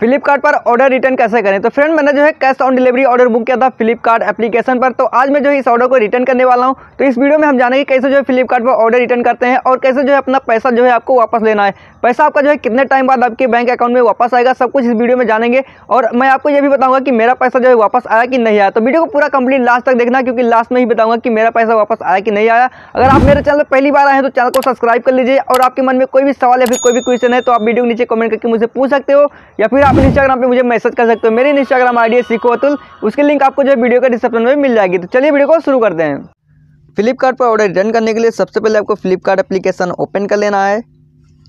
फ्लिपकार्ट पर order return कैसे करें तो फ्रेंड मैंने जो है cash on delivery order book किया था फ्लिपकार्ट एप्लीकेशन पर तो आज मैं जो है इस ऑर्डर को रिटर्न करने वाला हूँ तो इस वीडियो में हम जानेंगे कैसे जो है फ्लिपकार्ट पर ऑर्डर रिटर्न करते हैं और कैसे जो है अपना पैसा जो है आपको वापस लेना है पैसा आपका जो है कितने टाइम बाद आपके बैंक अकाउंट में वापस आएगा सब कुछ इस वीडियो में जानेंगे और मैं आपको ये भी बताऊंगा कि मेरा पैसा जो है वापस आया कि नहीं आया तो वीडियो को पूरा कंप्लीट लास्ट तक देखना क्योंकि लास्ट में ही बताऊंगा कि मेरा पैसा वापस आया कि नहीं आया अगर आप मेरे चैनल पहली बार आए तो चैनल को सब्सक्राइब कर लीजिए और आपके मन में कोई भी सवाल या फिर कोई भी क्वेश्चन है तो आप वीडियो नीचे कमेंट करके मुझे पूछ सकते हो या फिर आप इंस्टाग्राम पे मुझे मैसेज कर सकते हो मेरे इंस्टाग्राम आईडी डी है अतुल उसके लिंक आपको जो वीडियो का डिस्क्रिप्शन में मिल जाएगी तो चलिए वीडियो को शुरू करते हैं फ्लिपकार्ट पर ऑर्डर रिटर्न करने के लिए सबसे पहले आपको फ्लिपकार्ट एप्लीकेशन ओपन कर लेना है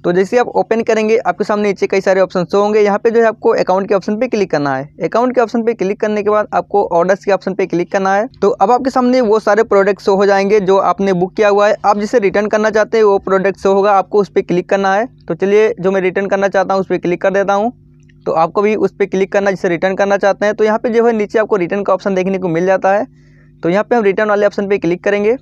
तो जैसे आप ओपन करेंगे आपके सामने नीचे कई सारे ऑप्शन शो होंगे यहाँ पे जो है आपको अकाउंट के ऑप्शन पे क्लिक करना है अकाउंट के ऑप्शन पे क्लिक करने के बाद आपको ऑर्डर्स के ऑप्शन पे क्लिक करना है तो अब आपके सामने वो सारे प्रोडक्ट शो हो जाएंगे जो आपने बुक किया हुआ है आप जिसे रिटर्न करना चाहते हैं वो प्रोडक्ट शो होगा आपको उस पर क्लिक करना है तो चलिए जो मैं रिटर्न करना चाहता हूँ उस पर क्लिक कर देता हूँ तो आपको भी उस पर क्लिक करना जिसे रिटर्न करना चाहते हैं तो यहाँ पे जो है नीचे आपको रिटर्न का ऑप्शन देखने को मिल जाता है तो यहाँ पे हम रिटर्न वाले ऑप्शन पे क्लिक करेंगे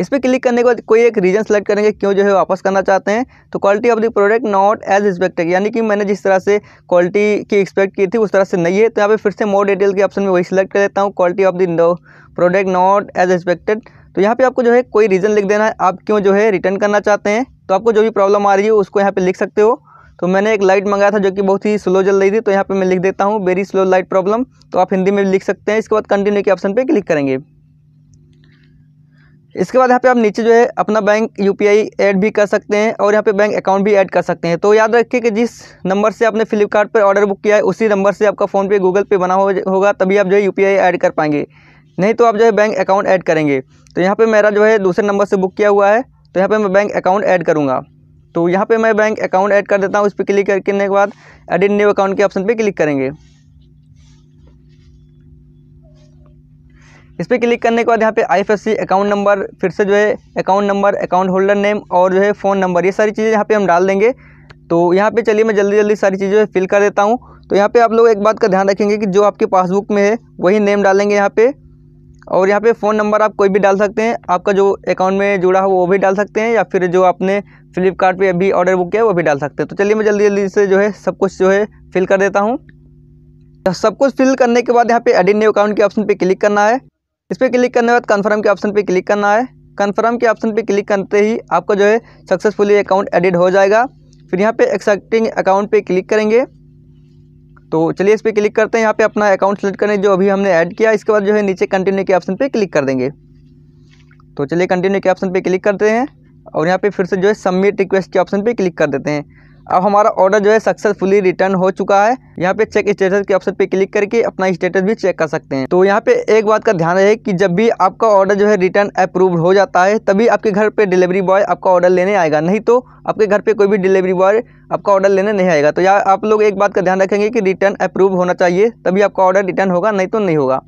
इस पर क्लिक करने के बाद कोई एक रीजन सेलेक्ट करेंगे क्यों जो है वापस करना चाहते हैं तो quality of the product not as expected यानी कि मैंने जिस तरह से क्वालिटी की एक्सपेक्ट की थी उस तरह से नहीं है तो यहाँ पे फिर से मोर डिटेल के ऑप्शन में वही सिलेक्ट कर देता हूँ quality of the product not as expected तो यहाँ पे आपको जो है कोई रीज़न लिख देना है आप क्यों जो है रिटर्न करना चाहते हैं तो आपको जो भी प्रॉब्लम आ रही है उसको यहाँ पर लिख सकते हो तो मैंने एक लाइट मंगाया था जो कि बहुत ही स्लो जल रही थी तो यहाँ पे मैं लिख देता हूँ वेरी स्लो लाइट प्रॉब्लम तो आप हिंदी में भी लिख सकते हैं इसके बाद कंटिन्यू के ऑप्शन पे क्लिक करेंगे इसके बाद यहाँ पे आप नीचे जो है अपना बैंक यू पी ऐड भी कर सकते हैं और यहाँ पे बैंक अकाउंट भी ऐड कर सकते हैं तो याद रखिए कि जिस नंबर से आपने फ्लिपकार्ट पर ऑर्डर बुक किया है उसी नंबर से आपका फ़ोनपे गूगल पे बना हो, होगा तभी आप जो है यू पी ऐड कर पाएंगे नहीं तो आप जो है बैंक अकाउंट ऐड करेंगे तो यहाँ पर मेरा जो है दूसरे नंबर से बुक किया हुआ है तो यहाँ पर मैं बैंक अकाउंट ऐड करूँगा तो यहाँ पे मैं बैंक अकाउंट ऐड कर देता हूँ इस पर क्लिक करने के बाद एडिट न्यू अकाउंट के ऑप्शन पे क्लिक करेंगे इस पर क्लिक करने के बाद यहाँ पे आईएफएससी अकाउंट नंबर फिर से जो है account number account holder name और जो है फ़ोन नंबर ये सारी चीज़ें यहाँ पर हम डाल देंगे तो यहाँ पर चलिए मैं जल्दी जल्दी सारी चीज़ें फिल कर देता हूँ तो यहाँ पर आप लोग एक बात का ध्यान रखेंगे कि जो आपके पासबुक में है वही नेम डालेंगे यहाँ पर और यहाँ पे फ़ोन नंबर आप कोई भी डाल सकते हैं आपका जो अकाउंट में जुड़ा हो वो भी डाल सकते हैं या फिर जो आपने फ्लिपकार्ट पे अभी ऑर्डर बुक किया है वो भी डाल सकते हैं तो चलिए मैं जल्दी जल्दी से जो है सब कुछ जो है फिल कर देता हूँ तो सब कुछ फिल करने के बाद यहाँ पे एडिट न्यू अकाउंट के ऑप्शन पर क्लिक करना है इस पर क्लिक करने के बाद कन्फर्म के ऑप्शन पर क्लिक करना है कन्फर्म के ऑप्शन पर क्लिक करते ही आपका जो है सक्सेसफुली अकाउंट एडिट हो जाएगा फिर यहाँ पर एक्सेप्टिंग अकाउंट पर क्लिक करेंगे तो चलिए इस पर क्लिक करते हैं यहाँ पे अपना अकाउंट सेलेक्ट करें जो अभी हमने ऐड किया इसके बाद जो है नीचे कंटिन्यू के ऑप्शन पे क्लिक कर देंगे तो चलिए कंटिन्यू के ऑप्शन पे क्लिक करते हैं और यहाँ पे फिर से जो है सबमिट रिक्वेस्ट के ऑप्शन पे क्लिक कर देते हैं अब हमारा ऑर्डर जो है सक्सेसफुली रिटर्न हो चुका है यहाँ पे चेक स्टेटस के ऑप्शन पे क्लिक करके अपना स्टेटस भी चेक कर सकते हैं तो यहाँ पे एक बात का ध्यान रहे कि जब भी आपका ऑर्डर जो है रिटर्न अप्रूव हो जाता है तभी आपके घर पे डिलीवरी बॉय आपका ऑर्डर लेने आएगा नहीं तो आपके घर पे कोई भी डिलीवरी बॉय आपका ऑर्डर लेने नहीं आएगा तो यहाँ आप लोग एक बात का ध्यान रखेंगे कि रिटर्न अप्रूव होना चाहिए तभी आपका ऑर्डर रिटर्न होगा नहीं तो नहीं होगा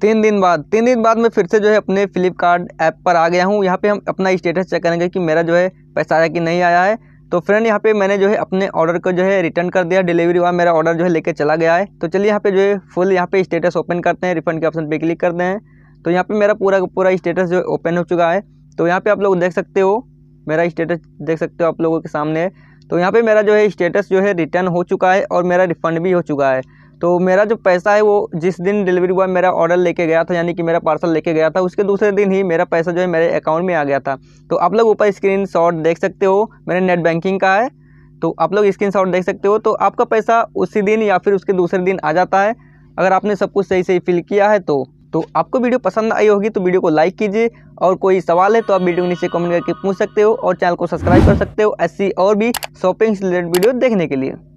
तीन दिन बाद तीन दिन बाद मैं फिर से जो है अपने फ्लिपकार्ट ऐप पर आ गया हूँ यहाँ पे हम अपना स्टेटस चेक करेंगे कि मेरा जो है पैसा आया कि नहीं आया है तो फ्रेंड यहाँ पे मैंने जो है अपने ऑर्डर को जो है रिटर्न कर दिया डिलीवरी वाला मेरा ऑर्डर जो है लेके चला गया है तो चलिए यहाँ पे जो है फुल यहाँ पे स्टेटस ओपन करते हैं रिफंड के ऑप्शन पे क्लिक करते हैं तो यहाँ पे मेरा पूरा पूरा स्टेटस जो ओपन हो चुका है तो यहाँ पे आप लोग देख सकते हो मेरा स्टेटस देख सकते हो आप लोगों के सामने तो यहाँ पर मेरा जो है स्टेटस जो है रिटर्न हो चुका है और मेरा रिफंड भी हो चुका है तो मेरा जो पैसा है वो जिस दिन डिलीवरी बॉय मेरा ऑर्डर लेके गया था यानी कि मेरा पार्सल लेके गया था उसके दूसरे दिन ही मेरा पैसा जो है मेरे अकाउंट में आ गया था तो आप लोग ऊपर स्क्रीन देख सकते हो मेरे नेट बैंकिंग का है तो आप लोग स्क्रीन देख सकते हो तो आपका पैसा उसी दिन या फिर उसके दूसरे दिन आ जाता है अगर आपने सब कुछ सही सही फिल किया है तो तो आपको वीडियो पसंद आई होगी तो वीडियो को लाइक कीजिए और कोई सवाल है तो आप वीडियो के नीचे कमेंट करके पूछ सकते हो और चैनल को सब्सक्राइब कर सकते हो ऐसी और भी शॉपिंग से रिलेटेड वीडियो देखने के लिए